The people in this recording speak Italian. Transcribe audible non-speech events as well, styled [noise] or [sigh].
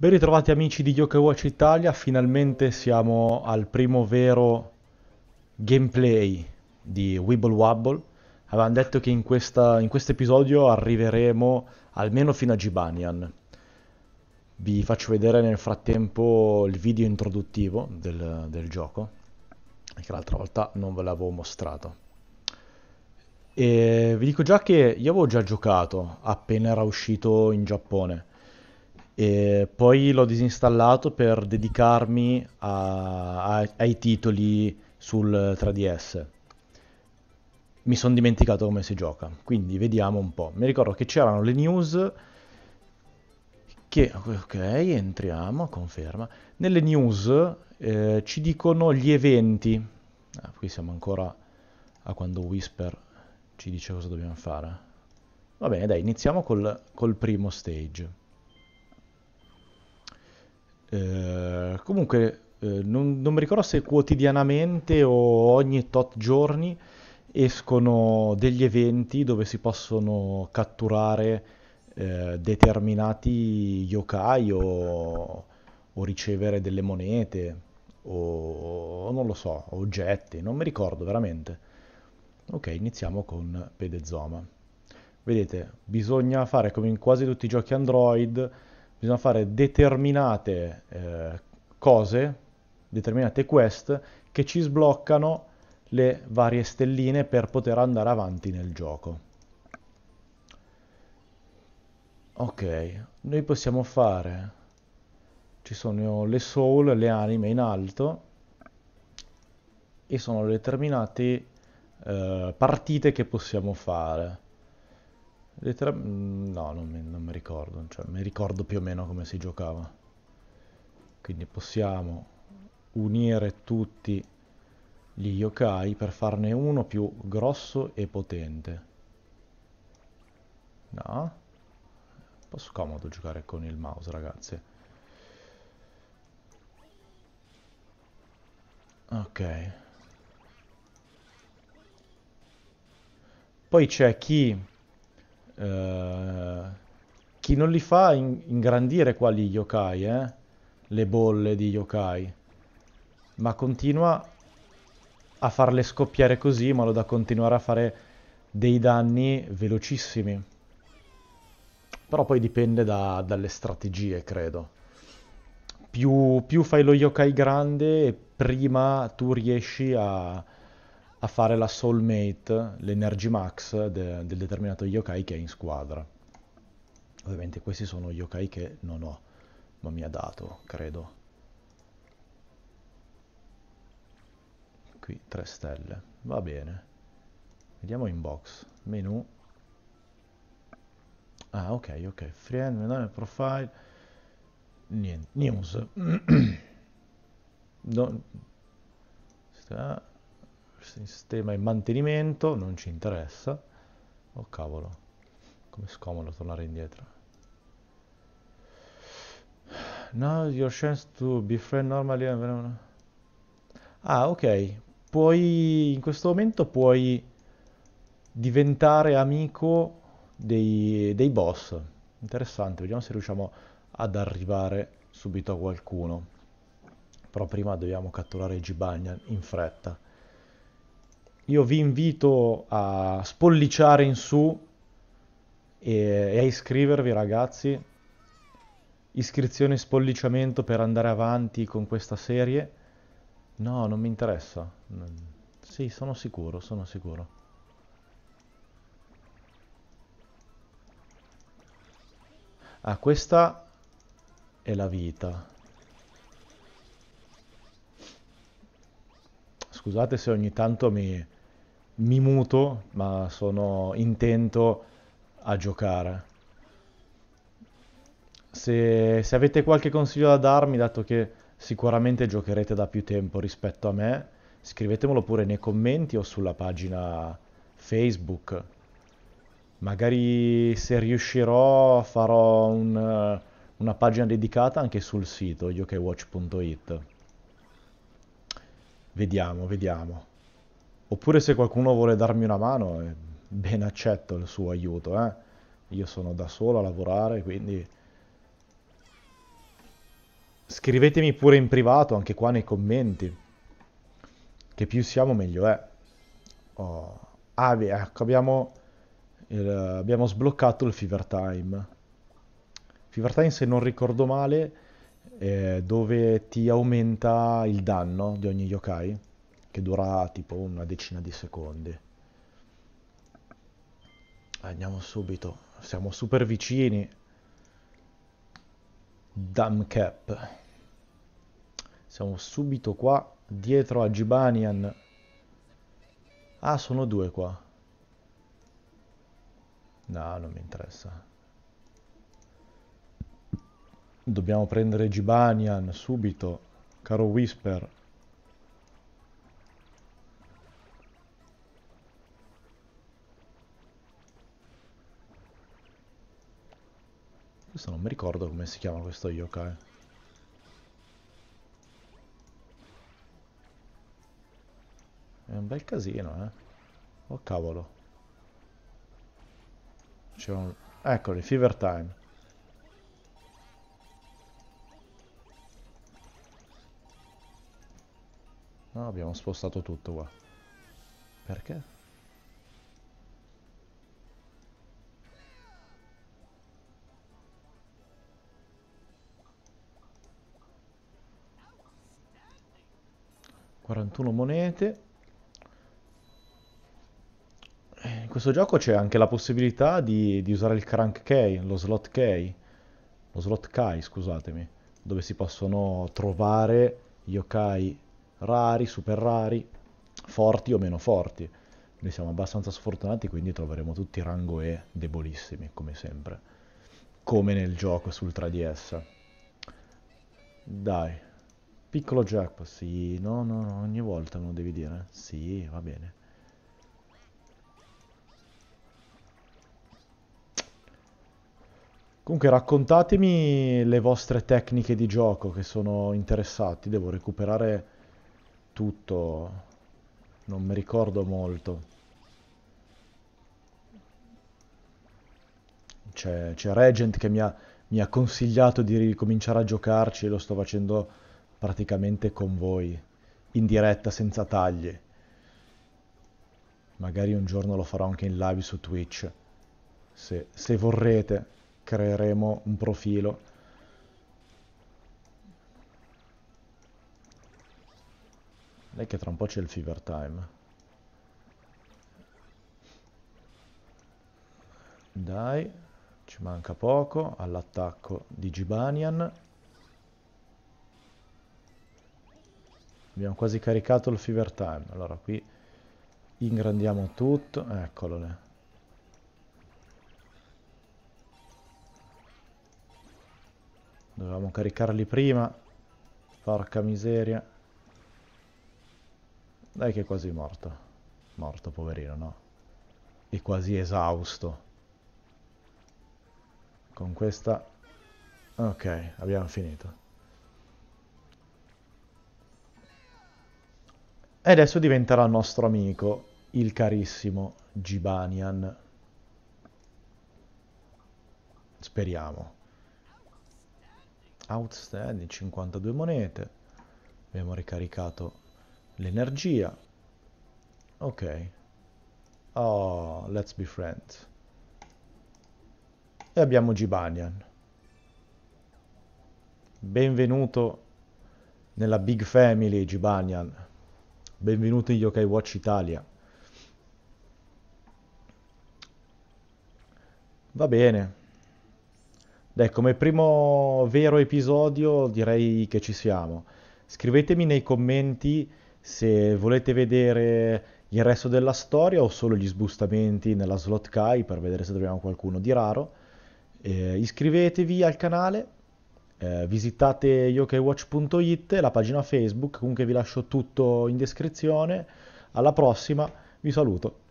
Ben ritrovati amici di Yoke Watch Italia, finalmente siamo al primo vero gameplay di Wibble Wobble. Avevamo detto che in questo episodio arriveremo almeno fino a Gibanian. Vi faccio vedere nel frattempo il video introduttivo del, del gioco, che l'altra volta non ve l'avevo mostrato. E vi dico già che io avevo già giocato appena era uscito in Giappone e poi l'ho disinstallato per dedicarmi a, a, ai titoli sul 3DS. Mi sono dimenticato come si gioca, quindi vediamo un po'. Mi ricordo che c'erano le news che... Ok, entriamo, conferma. Nelle news eh, ci dicono gli eventi. Ah, qui siamo ancora a quando Whisper ci dice cosa dobbiamo fare. Va bene, dai, iniziamo col, col primo stage. Eh, comunque, eh, non, non mi ricordo se quotidianamente o ogni tot giorni escono degli eventi dove si possono catturare eh, determinati yokai o, o, ricevere delle monete o non lo so, oggetti, non mi ricordo veramente. Ok, iniziamo con Pedezoma. Vedete, bisogna fare come in quasi tutti i giochi Android, bisogna fare determinate eh, cose, determinate quest che ci sbloccano le varie stelline per poter andare avanti nel gioco. Ok, noi possiamo fare... Ci sono le soul, le anime in alto e sono determinate eh, partite che possiamo fare. Lettera... Mm, no, non mi, non mi ricordo, cioè, mi ricordo più o meno come si giocava. Quindi possiamo unire tutti gli yokai per farne uno più grosso e potente. No? Un po' scomodo giocare con il mouse, ragazzi. Ok. Poi c'è chi eh, chi non li fa in ingrandire qua gli yokai, eh? le bolle di yokai, ma continua a farle scoppiare così, in modo da continuare a fare dei danni velocissimi. Però poi dipende da, dalle strategie, credo. Più, più fai lo yokai grande, prima tu riesci a a fare la soulmate, l'energy max de, del determinato yokai che è in squadra. Ovviamente questi sono yokai che non ho, ma mi ha dato, credo. Qui 3 stelle, va bene. Vediamo in box, menu. Ah, ok, ok, friend, menare profile. Niente, news. [clears throat] no. Sta sistema in mantenimento, non ci interessa. Oh cavolo, come scomodo tornare indietro. Now your chance to befriend normally Ah, ok. Puoi, in questo momento puoi diventare amico dei, dei boss. Interessante, vediamo se riusciamo ad arrivare subito a qualcuno. Però prima dobbiamo catturare Gibagnan in fretta io vi invito a spolliciare in su e, e a iscrivervi ragazzi. Iscrizione e spolliciamento per andare avanti con questa serie. No, non mi interessa. Sì, sono sicuro, sono sicuro. Ah, questa è la vita. Scusate se ogni tanto mi, mi muto, ma sono intento a giocare. Se, se, avete qualche consiglio da darmi, dato che sicuramente giocherete da più tempo rispetto a me, scrivetemelo pure nei commenti o sulla pagina Facebook. Magari se riuscirò farò un, una pagina dedicata anche sul sito yokwatch.it. Vediamo, vediamo. Oppure se qualcuno vuole darmi una mano, eh, ben accetto il suo aiuto, eh. Io sono da solo a lavorare, quindi... Scrivetemi pure in privato, anche qua nei commenti. Che più siamo, meglio è. Oh. Ah, ecco, abbiamo, il, abbiamo sbloccato il Fever Time. Fever Time, se non ricordo male, dove ti aumenta il danno di ogni yokai che dura tipo una decina di secondi. Andiamo subito, siamo super vicini. Dumb cap. Siamo subito qua, dietro a Gibanian. Ah, sono due qua. No, non mi interessa. Dobbiamo prendere Gibanian subito, caro Whisper. Questo non mi ricordo come si chiama questo yokai. È un bel casino, eh. Oh cavolo. C'è un... Eccoli, Fever Time. No, abbiamo spostato tutto qua. Perché? 41 monete. Eh, in questo gioco c'è anche la possibilità di, di usare il crank key, lo slot key, lo slot kai, scusatemi, dove si possono trovare yokai rari, super rari, forti o meno forti. Noi siamo abbastanza sfortunati, quindi troveremo tutti rango E debolissimi, come sempre. Come nel gioco sul 3DS. Dai, Piccolo jackpot, sì, no, no, no, ogni volta me lo devi dire. Sì, va bene. Comunque raccontatemi le vostre tecniche di gioco che sono interessati, devo recuperare tutto, non mi ricordo molto. C'è Regent che mi ha, mi ha consigliato di ricominciare a giocarci e lo sto facendo praticamente con voi, in diretta senza tagli. Magari un giorno lo farò anche in live su Twitch. Se, se vorrete, creeremo un profilo. Lei che tra un po' c'è il fever time. Dai, ci manca poco all'attacco di Gibanian. abbiamo quasi caricato il fever time allora qui ingrandiamo tutto eccolo lì dovevamo caricarli prima porca miseria dai che è quasi morto morto poverino no è quasi esausto con questa ok abbiamo finito E adesso diventerà nostro amico, il carissimo Gibanian. Speriamo. Outstanding, 52 monete. Abbiamo ricaricato l'energia. Ok. Oh, let's be friends. E abbiamo Gibanian. Benvenuto nella Big Family, Gibanian. Benvenuti in Yokai Watch Italia. Va bene. Dai, come primo vero episodio direi che ci siamo. Scrivetemi nei commenti se volete vedere il resto della storia o solo gli sbustamenti nella slot Kai per vedere se troviamo qualcuno di raro. Eh, iscrivetevi al canale eh, visitate yokiwatch.it, la pagina Facebook, comunque vi lascio tutto in descrizione. Alla prossima, vi saluto.